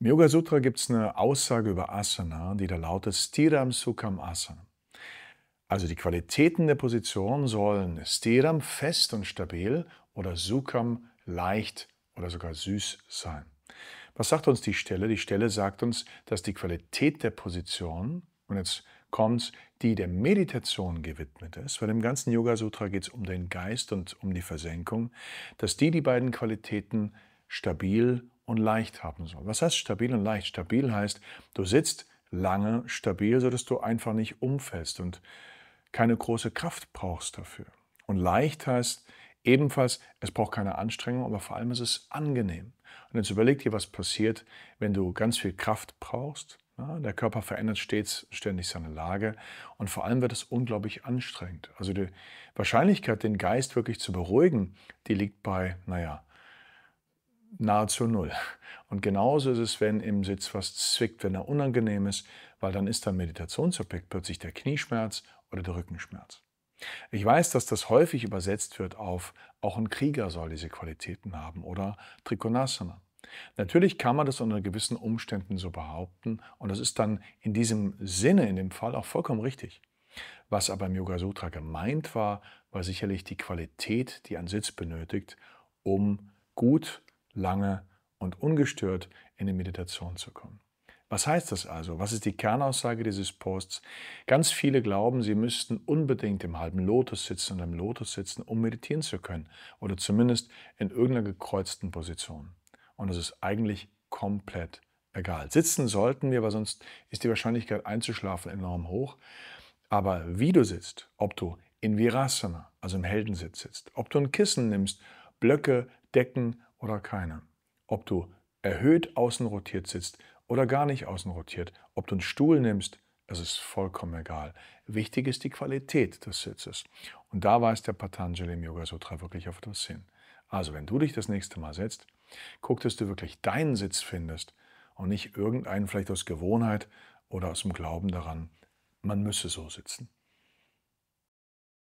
Im Yoga Sutra gibt es eine Aussage über Asana, die da lautet Stiram Sukham Asana. Also die Qualitäten der Position sollen Stiram fest und stabil oder Sukham leicht oder sogar süß sein. Was sagt uns die Stelle? Die Stelle sagt uns, dass die Qualität der Position, und jetzt kommt, die der Meditation gewidmet ist, weil im ganzen Yoga Sutra geht es um den Geist und um die Versenkung, dass die die beiden Qualitäten stabil und leicht haben soll. Was heißt stabil und leicht? Stabil heißt, du sitzt lange stabil, sodass du einfach nicht umfällst und keine große Kraft brauchst dafür. Und leicht heißt ebenfalls, es braucht keine Anstrengung, aber vor allem ist es angenehm. Und jetzt überleg dir, was passiert, wenn du ganz viel Kraft brauchst. Ja, der Körper verändert stets ständig seine Lage und vor allem wird es unglaublich anstrengend. Also die Wahrscheinlichkeit, den Geist wirklich zu beruhigen, die liegt bei, naja, nahezu null. Und genauso ist es, wenn im Sitz was zwickt, wenn er unangenehm ist, weil dann ist der Meditationsobjekt plötzlich der Knieschmerz oder der Rückenschmerz. Ich weiß, dass das häufig übersetzt wird auf auch ein Krieger soll diese Qualitäten haben oder Trikonasana. Natürlich kann man das unter gewissen Umständen so behaupten und das ist dann in diesem Sinne, in dem Fall auch vollkommen richtig. Was aber im Yoga Sutra gemeint war, war sicherlich die Qualität, die ein Sitz benötigt, um gut lange und ungestört in die Meditation zu kommen. Was heißt das also? Was ist die Kernaussage dieses Posts? Ganz viele glauben, sie müssten unbedingt im halben Lotus sitzen und im Lotus sitzen, um meditieren zu können oder zumindest in irgendeiner gekreuzten Position. Und das ist eigentlich komplett egal. Sitzen sollten wir, weil sonst ist die Wahrscheinlichkeit einzuschlafen enorm hoch. Aber wie du sitzt, ob du in Virasana, also im Heldensitz sitzt, ob du ein Kissen nimmst, Blöcke, Decken oder keine. Ob du erhöht außen rotiert sitzt oder gar nicht außen rotiert, ob du einen Stuhl nimmst, es ist vollkommen egal. Wichtig ist die Qualität des Sitzes. Und da weist der Patanjali im Yoga Sutra wirklich auf etwas hin. Also, wenn du dich das nächste Mal setzt, guck, dass du wirklich deinen Sitz findest und nicht irgendeinen vielleicht aus Gewohnheit oder aus dem Glauben daran, man müsse so sitzen.